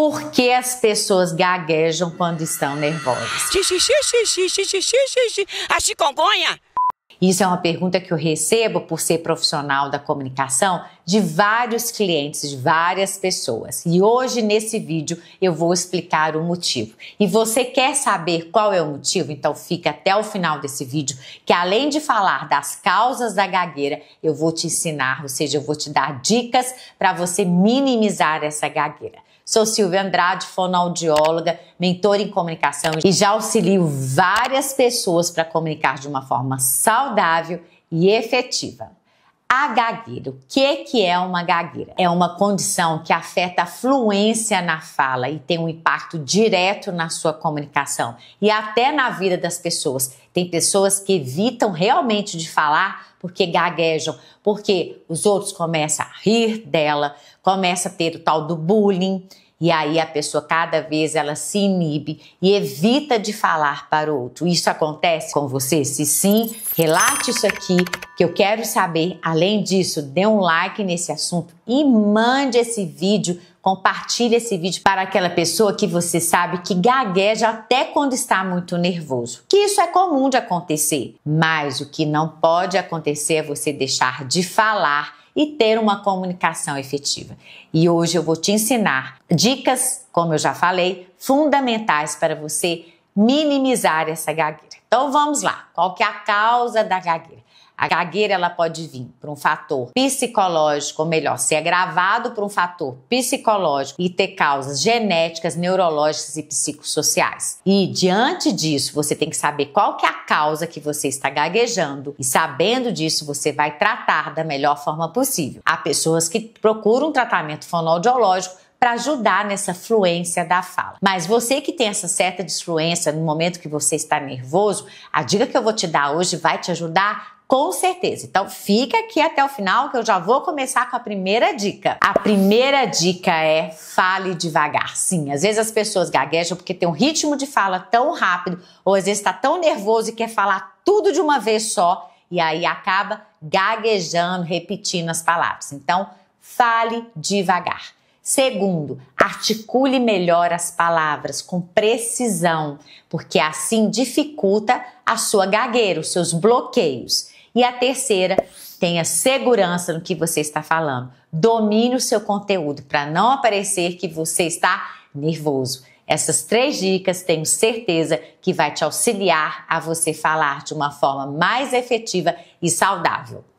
Por que as pessoas gaguejam quando estão nervosas? A chicongonha. Isso é uma pergunta que eu recebo por ser profissional da comunicação de vários clientes, de várias pessoas. E hoje nesse vídeo eu vou explicar o motivo. E você quer saber qual é o motivo? Então fica até o final desse vídeo, que além de falar das causas da gagueira, eu vou te ensinar, ou seja, eu vou te dar dicas para você minimizar essa gagueira. Sou Silvia Andrade, fonoaudióloga, mentora em comunicação e já auxilio várias pessoas para comunicar de uma forma saudável e efetiva. A gagueira. O que, que é uma gagueira? É uma condição que afeta a fluência na fala e tem um impacto direto na sua comunicação e até na vida das pessoas. Tem pessoas que evitam realmente de falar porque gaguejam, porque os outros começam a rir dela, começa a ter o tal do bullying. E aí a pessoa cada vez ela se inibe e evita de falar para o outro. Isso acontece com você? Se sim, relate isso aqui que eu quero saber. Além disso, dê um like nesse assunto e mande esse vídeo, compartilhe esse vídeo para aquela pessoa que você sabe que gagueja até quando está muito nervoso. Que isso é comum de acontecer, mas o que não pode acontecer é você deixar de falar e ter uma comunicação efetiva. E hoje eu vou te ensinar dicas, como eu já falei, fundamentais para você minimizar essa gagueira. Então vamos lá, qual que é a causa da gagueira? A gagueira ela pode vir por um fator psicológico, ou melhor, ser agravado é por um fator psicológico e ter causas genéticas, neurológicas e psicossociais. E diante disso, você tem que saber qual que é a causa que você está gaguejando e sabendo disso, você vai tratar da melhor forma possível. Há pessoas que procuram um tratamento fonoaudiológico para ajudar nessa fluência da fala. Mas você que tem essa certa desfluência no momento que você está nervoso, a dica que eu vou te dar hoje vai te ajudar com certeza. Então fica aqui até o final que eu já vou começar com a primeira dica. A primeira dica é fale devagar. Sim, às vezes as pessoas gaguejam porque tem um ritmo de fala tão rápido ou às vezes está tão nervoso e quer falar tudo de uma vez só e aí acaba gaguejando, repetindo as palavras. Então fale devagar. Segundo, articule melhor as palavras com precisão, porque assim dificulta a sua gagueira, os seus bloqueios. E a terceira, tenha segurança no que você está falando. Domine o seu conteúdo para não aparecer que você está nervoso. Essas três dicas tenho certeza que vai te auxiliar a você falar de uma forma mais efetiva e saudável.